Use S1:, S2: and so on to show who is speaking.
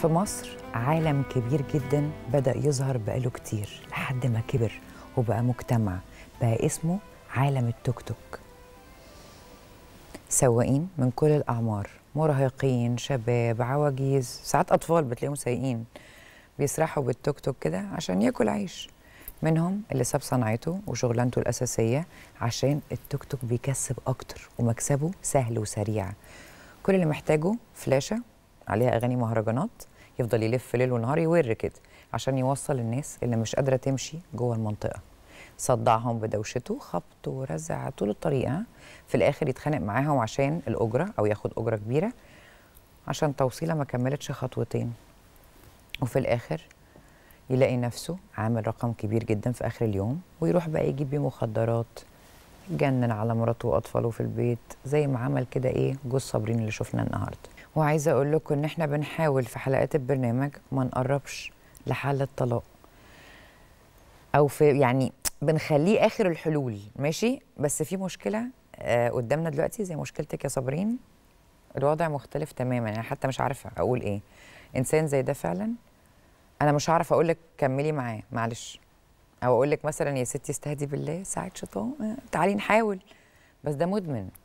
S1: في مصر عالم كبير جدا بدأ يظهر بقاله كتير لحد ما كبر وبقى مجتمع بقى اسمه عالم التوك توك سواقين من كل الأعمار مراهقين شباب عواجيز ساعات أطفال بتلاقيهم سايقين بيسرحوا بالتوك توك كده عشان ياكل عيش منهم اللي ساب صنعته وشغلانته الأساسية عشان التوك توك بيكسب أكتر ومكسبه سهل وسريع كل اللي محتاجه فلاشة عليها اغاني مهرجانات يفضل يلف ليل ونهار يور كده عشان يوصل الناس اللي مش قادره تمشي جوه المنطقه صدعهم بدوشته خبط ورزع طول الطريق في الاخر يتخانق معاهم عشان الاجره او ياخد اجره كبيره عشان توصيله ما كملتش خطوتين وفي الاخر يلاقي نفسه عامل رقم كبير جدا في اخر اليوم ويروح بقى يجيب بيه مخدرات جنن على مراته واطفاله في البيت زي ما عمل كده ايه جوز صابرين اللي شفناه النهارده وعايزه اقول لكم ان احنا بنحاول في حلقات البرنامج ما نقربش لحل الطلاق او في يعني بنخليه اخر الحلول ماشي بس في مشكله آه قدامنا دلوقتي زي مشكلتك يا صابرين الوضع مختلف تماما انا يعني حتى مش عارفه اقول ايه انسان زي ده فعلا انا مش هعرف اقول لك كملي معاه معلش او اقول لك مثلا يا ستي استهدي بالله ساعه شيطان آه، تعالي نحاول بس ده مدمن